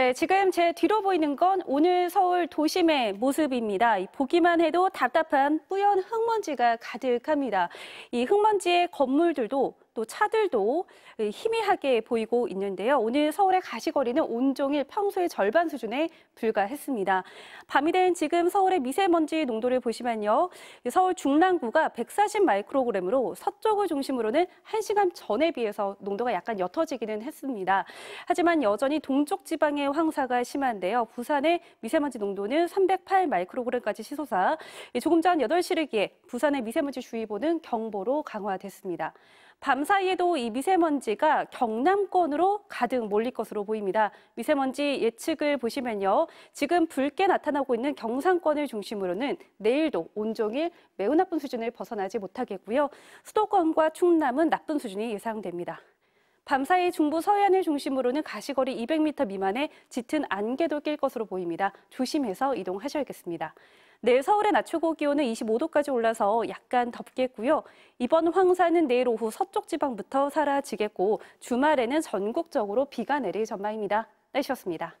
네, 지금 제 뒤로 보이는 건 오늘 서울 도심의 모습입니다. 보기만 해도 답답한 뿌연 흙먼지가 가득합니다. 이 흙먼지의 건물들도 또 차들도 희미하게 보이고 있는데요. 오늘 서울의 가시거리는 온종일 평소의 절반 수준에 불과했습니다. 밤이 된 지금 서울의 미세먼지 농도를 보시면요. 서울 중랑구가 140 마이크로그램으로 서쪽을 중심으로는 1시간 전에 비해서 농도가 약간 옅어지기는 했습니다. 하지만 여전히 동쪽 지방의 황사가 심한데요. 부산의 미세먼지 농도는 308 마이크로그램까지 시소사. 조금 전 8시를 기해 부산의 미세먼지 주의보는 경보로 강화됐습니다. 밤사이에도 이 미세먼지가 경남권으로 가득 몰릴 것으로 보입니다. 미세먼지 예측을 보시면요. 지금 붉게 나타나고 있는 경상권을 중심으로는 내일도 온종일 매우 나쁜 수준을 벗어나지 못하겠고요. 수도권과 충남은 나쁜 수준이 예상됩니다. 밤사이 중부 서해안을 중심으로는 가시거리 200m 미만의 짙은 안개도 낄 것으로 보입니다. 조심해서 이동하셔야겠습니다. 내일 서울의 낮 최고 기온은 25도까지 올라서 약간 덥겠고요. 이번 황사는 내일 오후 서쪽 지방부터 사라지겠고 주말에는 전국적으로 비가 내릴 전망입니다. 날씨였습니다.